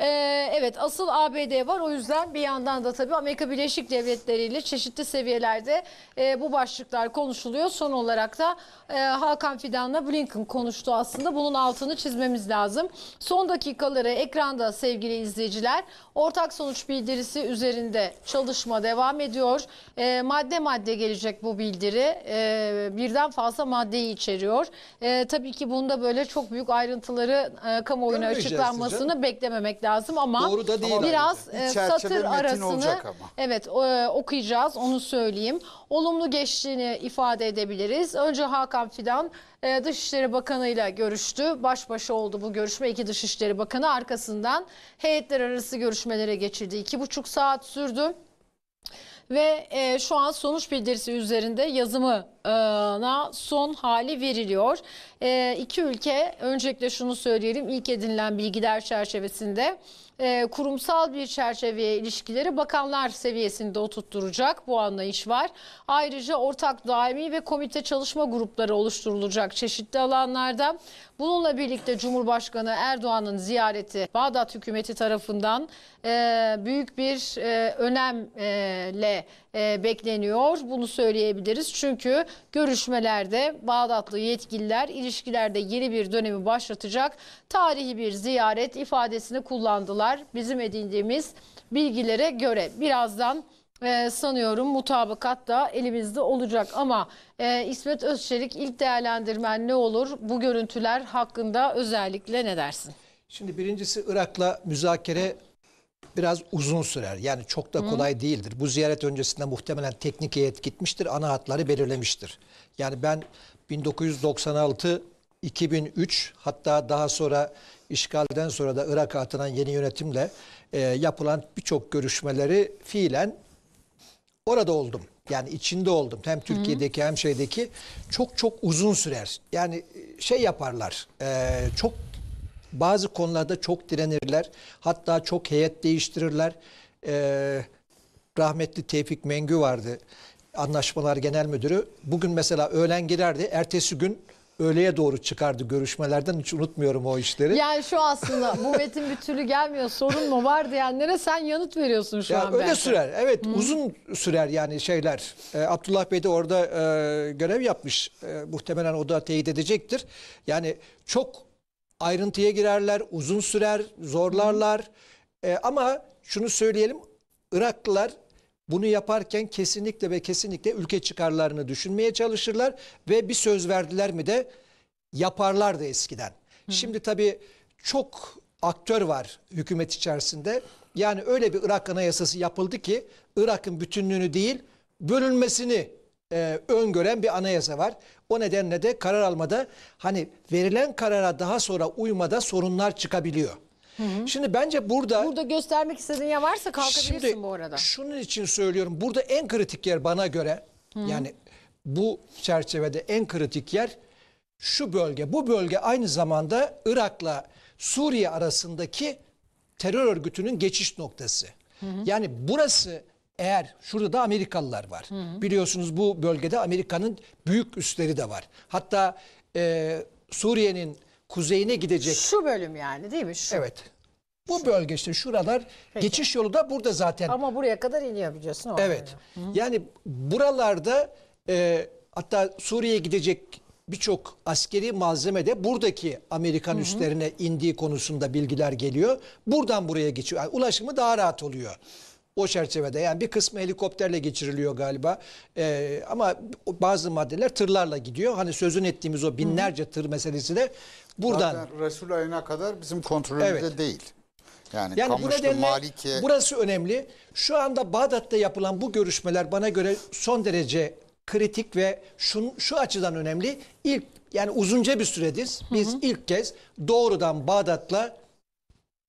Ee, evet asıl ABD var o yüzden bir yandan da tabii Amerika Birleşik Devletleri ile çeşitli seviyelerde e, bu başlıklar konuşuluyor. Son olarak da e, Hakan Fidan'la Blinken konuştu aslında bunun altını çizmemiz lazım. Son dakikaları ekranda sevgili izleyiciler ortak sonuç bildirisi üzerinde çalışma devam ediyor. E, madde madde gelecek bu bildiri e, birden fazla maddeyi içeriyor. E, tabii ki bunda böyle çok büyük ayrıntıları e, kamuoyuna açıklanmasını beklememek demek lazım ama Doğru da değil biraz e, satır arasını ama. evet e, okuyacağız onu söyleyeyim. Olumlu geçtiğini ifade edebiliriz. Önce Hakan Fidan e, Dışişleri Bakanı ile görüştü. Baş başa oldu bu görüşme iki Dışişleri Bakanı arkasından heyetler arası görüşmelere geçirdi. İki buçuk saat sürdü ve e, şu an sonuç bildirisi üzerinde yazımına son hali veriliyor. E, iki ülke öncelikle şunu söyleyelim ilk edinilen bilgiler çerçevesinde e, kurumsal bir çerçeveye ilişkileri bakanlar seviyesinde oturtturacak bu anlayış var. Ayrıca ortak daimi ve komite çalışma grupları oluşturulacak çeşitli alanlarda. Bununla birlikte Cumhurbaşkanı Erdoğan'ın ziyareti Bağdat hükümeti tarafından e, büyük bir e, önemle e, bekleniyor. Bunu söyleyebiliriz. Çünkü görüşmelerde Bağdatlı yetkililer ilişkilerde yeni bir dönemi başlatacak tarihi bir ziyaret ifadesini kullandılar var bizim edindiğimiz bilgilere göre. Birazdan e, sanıyorum mutabakat da elimizde olacak ama e, İsmet Özçelik ilk değerlendirmen ne olur? Bu görüntüler hakkında özellikle ne dersin? Şimdi birincisi Irak'la müzakere biraz uzun sürer. Yani çok da kolay Hı. değildir. Bu ziyaret öncesinde muhtemelen teknik heyet gitmiştir, ana hatları belirlemiştir. Yani ben 1996 2003 hatta daha sonra işgalden sonra da Irak'a atılan yeni yönetimle e, yapılan birçok görüşmeleri fiilen orada oldum. Yani içinde oldum. Hem Türkiye'deki hem şeydeki çok çok uzun sürer. Yani e, şey yaparlar. E, çok bazı konularda çok direnirler. Hatta çok heyet değiştirirler. E, rahmetli Tevfik Mengü vardı. Anlaşmalar Genel Müdürü. Bugün mesela öğlen girerdi. Ertesi gün öğleye doğru çıkardı görüşmelerden. Hiç unutmuyorum o işleri. Yani şu aslında bu metin bir türlü gelmiyor sorun mu var diyenlere sen yanıt veriyorsun şu ya an. Öyle belki. sürer evet Hı. uzun sürer yani şeyler. E, Abdullah Bey de orada e, görev yapmış. E, muhtemelen o da teyit edecektir. Yani çok ayrıntıya girerler, uzun sürer, zorlarlar. Hı. E, ama şunu söyleyelim Iraklılar bunu yaparken kesinlikle ve kesinlikle ülke çıkarlarını düşünmeye çalışırlar ve bir söz verdiler mi de yaparlardı eskiden. Hı. Şimdi tabii çok aktör var hükümet içerisinde. Yani öyle bir Irak anayasası yapıldı ki Irak'ın bütünlüğünü değil bölünmesini e, öngören bir anayasa var. O nedenle de karar almada hani verilen karara daha sonra uymada sorunlar çıkabiliyor. Hı hı. Şimdi bence burada... Burada göstermek istediğin ya varsa kalkabilirsin şimdi, bu arada. Şunun için söylüyorum. Burada en kritik yer bana göre hı. yani bu çerçevede en kritik yer şu bölge. Bu bölge aynı zamanda Irak'la Suriye arasındaki terör örgütünün geçiş noktası. Hı hı. Yani burası eğer şurada da Amerikalılar var. Hı hı. Biliyorsunuz bu bölgede Amerika'nın büyük üstleri de var. Hatta e, Suriye'nin kuzeyine gidecek. Şu bölüm yani değil mi? Şu. Evet. Bu bölge işte şuralar Peki. geçiş yolu da burada zaten. Ama buraya kadar iniyor biliyorsun. Evet. Yani buralarda e, hatta Suriye'ye gidecek birçok askeri malzeme de buradaki Amerikan hı hı. üslerine indiği konusunda bilgiler geliyor. Buradan buraya geçiyor. Yani ulaşımı daha rahat oluyor o çerçevede yani bir kısmı helikopterle geçiriliyor galiba e, ama bazı maddeler tırlarla gidiyor. Hani sözün ettiğimiz o binlerce tır meselesi de buradan. Zaten Resul ayına kadar bizim kontrolümüzde evet. değil. Yani, yani Kamışlı, bu nedenle Maliki... burası önemli. Şu anda Bağdat'ta yapılan bu görüşmeler bana göre son derece kritik ve şu, şu açıdan önemli. İlk yani uzunca bir süredir biz hı hı. ilk kez doğrudan Bağdat'la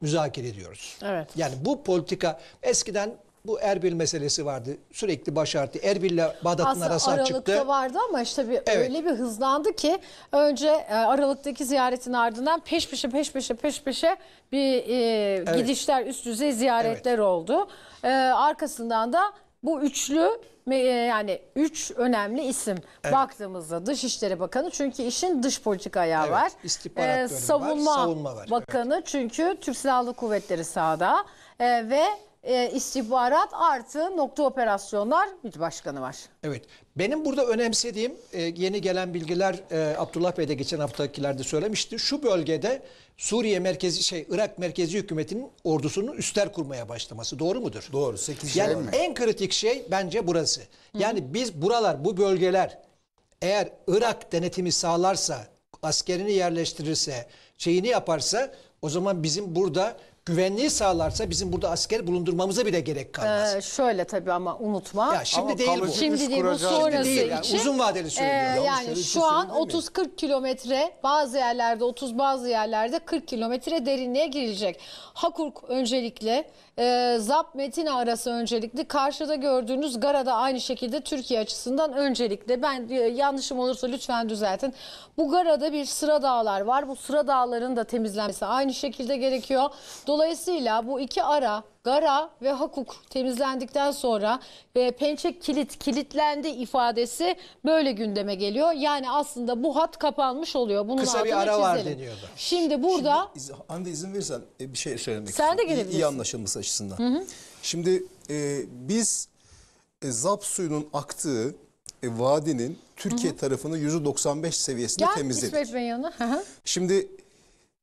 müzakere ediyoruz. Evet. Yani bu politika eskiden bu Erbil meselesi vardı. Sürekli başardı. Erbil'le Bağdat'ın arası Aralık'ta çıktı. Aralık'ta vardı ama işte bir, evet. öyle bir hızlandı ki önce e, Aralık'taki ziyaretin ardından peş peşe peş peşe peş peşe bir e, evet. gidişler üst düzey ziyaretler evet. oldu. E, arkasından da bu üçlü e, yani üç önemli isim evet. baktığımızda Dışişleri Bakanı çünkü işin dış politika ayağı evet, var. İstihbarat ee, savunma, var, savunma var. Bakanı evet. çünkü Türk Silahlı Kuvvetleri sahada ee, ve e, istihbarat artı nokta operasyonlar bir başkanı var. Evet. Benim burada önemsediğim e, yeni gelen bilgiler e, Abdullah Bey de geçen haftakilerde söylemişti. Şu bölgede Suriye merkezi şey Irak merkezi hükümetinin ordusunun üstler kurmaya başlaması doğru mudur? Doğru. 8 yani mi? en kritik şey bence burası. Yani Hı. biz buralar bu bölgeler eğer Irak denetimi sağlarsa askerini yerleştirirse şeyini yaparsa o zaman bizim burada güvenliği sağlarsa bizim burada asker bulundurmamıza bile gerek kalmaz. Ee, şöyle tabii ama unutma. Ya şimdi Ama değil bu. Şimdi değil bu kuracağız. sonrası Değil yani, için. uzun vadeli Ee, söylüyorum. Yanlış yani şu an 30-40 kilometre bazı yerlerde 30 bazı yerlerde 40 kilometre derinliğe girilecek. Hakuk öncelikle e, Zap Metin arası öncelikli. karşıda gördüğünüz Gara'da aynı şekilde Türkiye açısından öncelikle ben e, yanlışım olursa lütfen düzeltin. Bu Gara'da bir sıra dağlar var. Bu sıra dağların da temizlenmesi aynı şekilde gerekiyor. Dolayısıyla bu iki ara Gara ve Hakuk temizlendikten sonra ve Pençe kilit kilitlendi ifadesi böyle gündeme geliyor. Yani aslında bu hat kapanmış oluyor. Bunun Kısa bir ara çizelim. var deniyordu. Şimdi burada... Şimdi, Hande izin verirsen e, bir şey söylemek istiyorum. Sen de gelebilirsin. İyi, iyi anlaşılması açısından. Hı hı. Şimdi e, biz e, zap suyunun aktığı e, vadinin Türkiye hı hı. tarafını 195 seviyesinde Gel, temizledik. Gel İsmet Bey yanına. Şimdi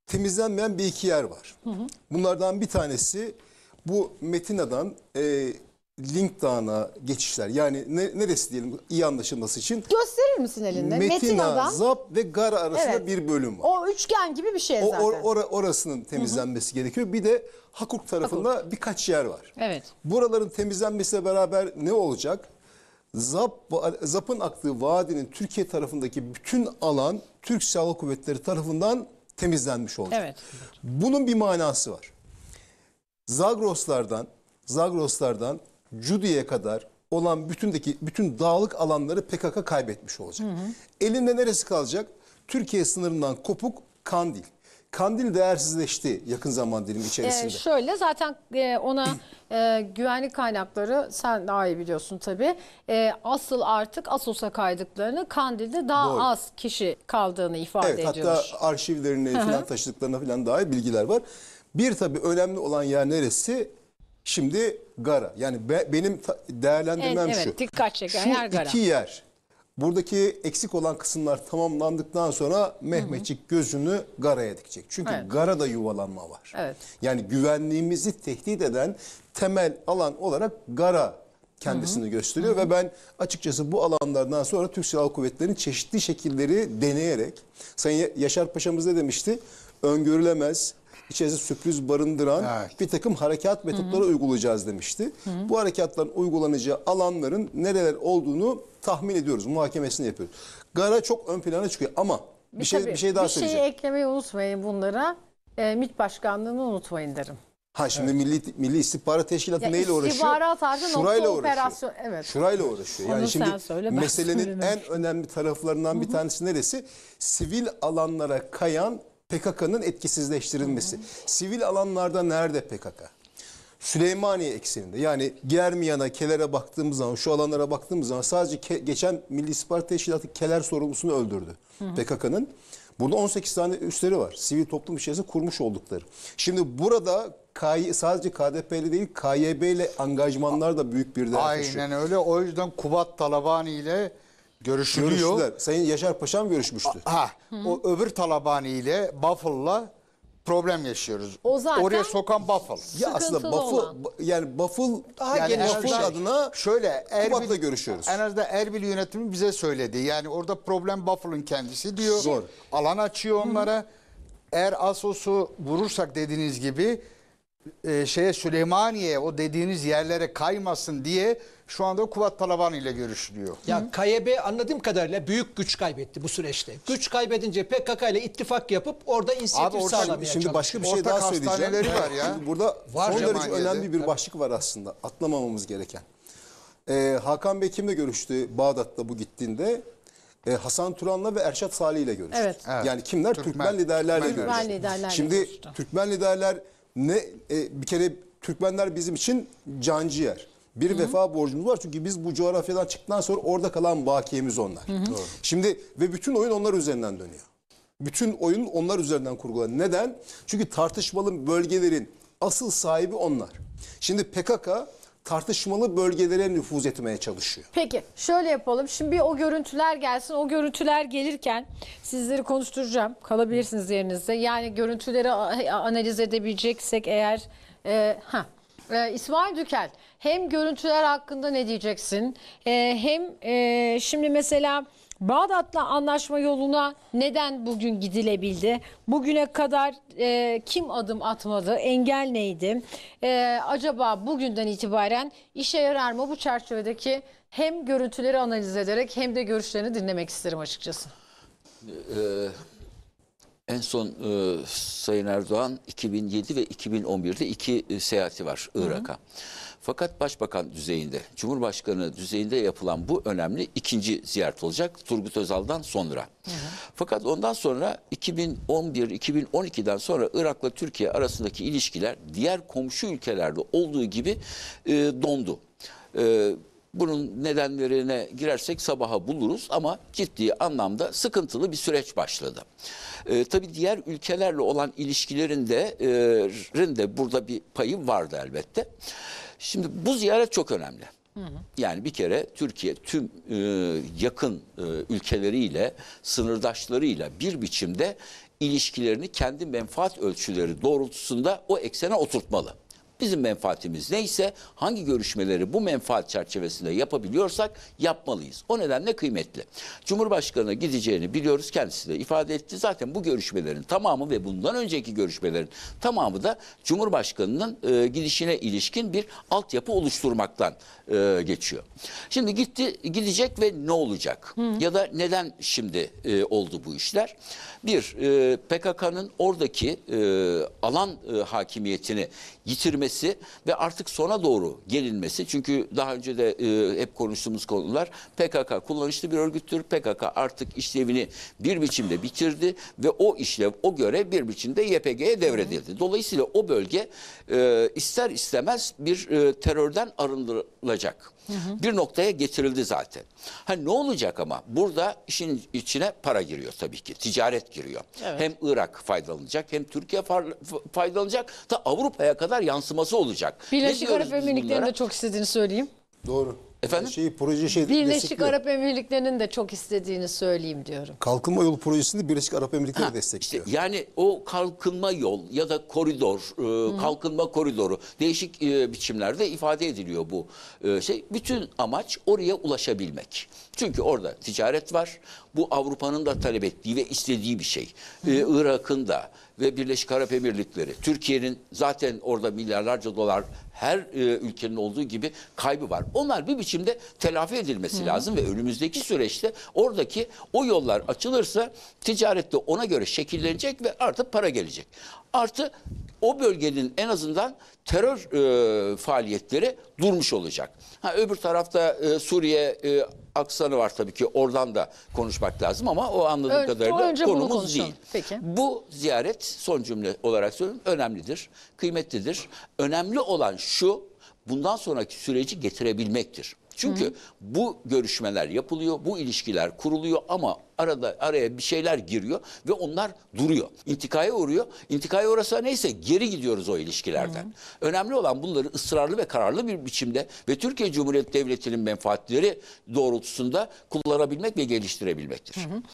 temizlenmeyen bir iki yer var. Hı hı. Bunlardan bir tanesi bu Metina'dan e, Link Dağı'na geçişler. Yani ne, neresi diyelim iyi anlaşılması için. Gösterir misin elinde? Metina, Metina'dan. Zap ve Gara arasında evet. bir bölüm var. O üçgen gibi bir şey zaten. O, or, orasının temizlenmesi hı hı. gerekiyor. Bir de Hakuk tarafında Hakuk. birkaç yer var. Evet. Buraların temizlenmesiyle beraber ne olacak? Zap, Zap'ın aktığı vadinin Türkiye tarafındaki bütün alan Türk Silahlı Kuvvetleri tarafından temizlenmiş olacak. Evet. Bunun bir manası var. Zagroslardan Zagroslardan Cudi'ye kadar olan bütündeki bütün dağlık alanları PKK kaybetmiş olacak. Hı hı. Elinde neresi kalacak? Türkiye sınırından kopuk Kandil. Kandil değersizleşti yakın zaman dilim içerisinde. E, şöyle zaten e, ona e, güvenlik kaynakları sen daha iyi biliyorsun tabii. E, asıl artık Asos'a kaydıklarını Kandil'de daha Doğru. az kişi kaldığını ifade evet, ediyor. Evet hatta arşivlerine falan taşıdıklarına falan iyi bilgiler var. Bir tabii önemli olan yer neresi? Şimdi gara. Yani be, benim değerlendirmem evet, şu. Evet dikkat çeken şu yer gara. Şu iki yer Buradaki eksik olan kısımlar tamamlandıktan sonra Mehmetçik gözünü Gara'ya dikecek. Çünkü evet. Gara'da yuvalanma var. Evet. Yani güvenliğimizi tehdit eden temel alan olarak Gara kendisini hı hı. gösteriyor. Hı hı. Ve ben açıkçası bu alanlardan sonra Türk Silahlı Kuvvetleri'nin çeşitli şekilleri deneyerek Sayın Yaşar Paşa'mız ne demişti? Öngörülemez, içerisinde sürpriz barındıran evet. bir takım harekat metotları Hı -hı. uygulayacağız demişti. Hı -hı. Bu harekatların uygulanacağı alanların nereler olduğunu tahmin ediyoruz, muhakemesini yapıyoruz. Gara çok ön plana çıkıyor ama bir, bir şey tabii, bir şey daha bir söyleyeceğim. Bir şey eklemeyi unutmayın bunlara. E, MİT başkanlığını unutmayın derim. Ha şimdi evet. Milli Milli İstihbarat Teşkilatı ya neyle uğraşıyor? İstihbarat harcı Şurayla uğraşıyor. Operasyon, evet. Şurayla uğraşıyor. Yani Onu şimdi söyle, meselenin en önemli taraflarından bir tanesi neresi? Sivil alanlara kayan PKK'nın etkisizleştirilmesi. Hı hı. Sivil alanlarda nerede PKK? Süleymaniye ekseninde yani Germiyan'a, Keler'e baktığımız zaman, şu alanlara baktığımız zaman sadece ke- geçen Milli İstihbarat Teşkilatı Keler sorumlusunu öldürdü PKK'nın. Burada 18 tane üstleri var. Sivil toplum içerisinde kurmuş oldukları. Şimdi burada K sadece KDP'li değil KYB ile angajmanlar da büyük bir değer Aynen taşıyor. öyle. O yüzden Kubat Talabani ile Görüşülüyor. Görüştüler. Sayın Yaşar Paşa mı görüşmüştü. Ha, o öbür Talabani ile Buffalo'la problem yaşıyoruz. O zaten Oraya sokan Buffalo. Ya aslında Sıkıntılı Buffalo olan. yani Buffalo daha Yani geniş şey. adına Şöyle Kubat'la görüşüyoruz. En azından Erbil yönetimi bize söyledi. Yani orada problem Buffalo'nun kendisi diyor. Zor. Alan açıyor onlara. Eğer Asos'u vurursak dediğiniz gibi e, şeye Süleymaniye o dediğiniz yerlere kaymasın diye şu anda Kuvat Palavan ile görüşülüyor. Ya KYB anladığım kadarıyla büyük güç kaybetti bu süreçte. Güç kaybedince PKK ile ittifak yapıp orada inisiyatif Abi ortak- sağlamaya Şimdi başka bir şey Ortak daha söyleyeceğim. hastaneleri var ya. Şimdi burada Var son derece önemli bir başlık var aslında. Atlamamamız gereken. Ee, Hakan Bey kimle görüştü Bağdat'ta bu gittiğinde? Ee, Hasan Turan'la ve Erşat Salih ile görüştü. Evet. Yani kimler? Türkmen, Türkmen. liderlerle Türkmen görüştü. liderlerle Şimdi görüştü. Türkmen liderler ne e, bir kere Türkmenler bizim için canciğer. Bir Hı-hı. vefa borcumuz var çünkü biz bu coğrafyadan çıktıktan sonra orada kalan bakiyemiz onlar. hı Şimdi ve bütün oyun onlar üzerinden dönüyor. Bütün oyun onlar üzerinden kurgulanıyor. Neden? Çünkü tartışmalı bölgelerin asıl sahibi onlar. Şimdi PKK tartışmalı bölgelere nüfuz etmeye çalışıyor. Peki şöyle yapalım. Şimdi bir o görüntüler gelsin. O görüntüler gelirken sizleri konuşturacağım. Kalabilirsiniz yerinizde. Yani görüntüleri analiz edebileceksek eğer... E, ha, e, İsmail Dükel hem görüntüler hakkında ne diyeceksin? E, hem e, şimdi mesela Bağdat'la anlaşma yoluna neden bugün gidilebildi? Bugüne kadar e, kim adım atmadı? Engel neydi? E, acaba bugünden itibaren işe yarar mı bu çerçevedeki hem görüntüleri analiz ederek hem de görüşlerini dinlemek isterim açıkçası. Ee, en son e, Sayın Erdoğan 2007 ve 2011'de iki e, seyahati var Irak'a. Hı hı. Fakat başbakan düzeyinde, cumhurbaşkanı düzeyinde yapılan bu önemli ikinci ziyaret olacak Turgut Özal'dan sonra. Hı hı. Fakat ondan sonra 2011-2012'den sonra Irak'la Türkiye arasındaki ilişkiler diğer komşu ülkelerde olduğu gibi e, dondu. E, bunun nedenlerine girersek sabaha buluruz ama ciddi anlamda sıkıntılı bir süreç başladı. ee, tabii diğer ülkelerle olan ilişkilerin de, e, burada bir payı vardı elbette. Şimdi bu ziyaret çok önemli. Yani bir kere Türkiye tüm e, yakın e, ülkeleriyle, sınırdaşlarıyla bir biçimde ilişkilerini kendi menfaat ölçüleri doğrultusunda o eksene oturtmalı. Bizim menfaatimiz neyse hangi görüşmeleri bu menfaat çerçevesinde yapabiliyorsak yapmalıyız. O nedenle kıymetli. Cumhurbaşkanı gideceğini biliyoruz kendisi de ifade etti. Zaten bu görüşmelerin tamamı ve bundan önceki görüşmelerin tamamı da Cumhurbaşkanı'nın e, gidişine ilişkin bir altyapı oluşturmaktan e, geçiyor. Şimdi gitti gidecek ve ne olacak? Hı. Ya da neden şimdi e, oldu bu işler? Bir, e, PKK'nın oradaki e, alan e, hakimiyetini yitirmesi görülmesi ve artık sona doğru gelinmesi. Çünkü daha önce de e, hep konuştuğumuz konular PKK kullanışlı bir örgüttür. PKK artık işlevini bir biçimde bitirdi ve o işlev, o görev bir biçimde YPG'ye devredildi. Dolayısıyla o bölge e, ister istemez bir e, terörden arındırılacak. Hı Bir noktaya getirildi zaten. Ha ne olacak ama burada işin içine para giriyor tabii ki. Ticaret giriyor. Evet. Hem Irak faydalanacak hem Türkiye faydalanacak da Avrupa'ya kadar yansıması olacak. Birleşik Arap Emirlikleri'nde çok istediğini söyleyeyim. Doğru. Efendim? Şey, proje şey Birleşik Arap Emirlikleri'nin de çok istediğini söyleyeyim diyorum. Kalkınma yolu projesini Birleşik Arap Emirlikleri ha, destekliyor. Işte yani o kalkınma yol ya da koridor, e, kalkınma koridoru değişik e, biçimlerde ifade ediliyor bu e, şey. Bütün amaç oraya ulaşabilmek. Çünkü orada ticaret var. Bu Avrupa'nın da talep ettiği ve istediği bir şey. E, Hı. Irak'ın da ve Birleşik Arap Emirlikleri, Türkiye'nin zaten orada milyarlarca dolar her e, ülkenin olduğu gibi kaybı var. Onlar bir biçimde telafi edilmesi Hı. lazım ve önümüzdeki süreçte oradaki o yollar açılırsa ticarette ona göre şekillenecek ve artı para gelecek. Artı o bölgenin en azından terör e, faaliyetleri durmuş olacak. Ha öbür tarafta e, Suriye e, aksanı var tabii ki oradan da konuşmak lazım ama o anladığım Ö- kadarıyla konumuz değil. Peki. Bu ziyaret son cümle olarak söylüyorum önemlidir, kıymetlidir. Önemli olan şu bundan sonraki süreci getirebilmektir. Çünkü Hı. bu görüşmeler yapılıyor, bu ilişkiler kuruluyor ama arada araya bir şeyler giriyor ve onlar duruyor. İntikaya uğruyor. İntikaya uğrasa neyse geri gidiyoruz o ilişkilerden. Hı. Önemli olan bunları ısrarlı ve kararlı bir biçimde ve Türkiye Cumhuriyeti Devleti'nin menfaatleri doğrultusunda kullanabilmek ve geliştirebilmektir. Hı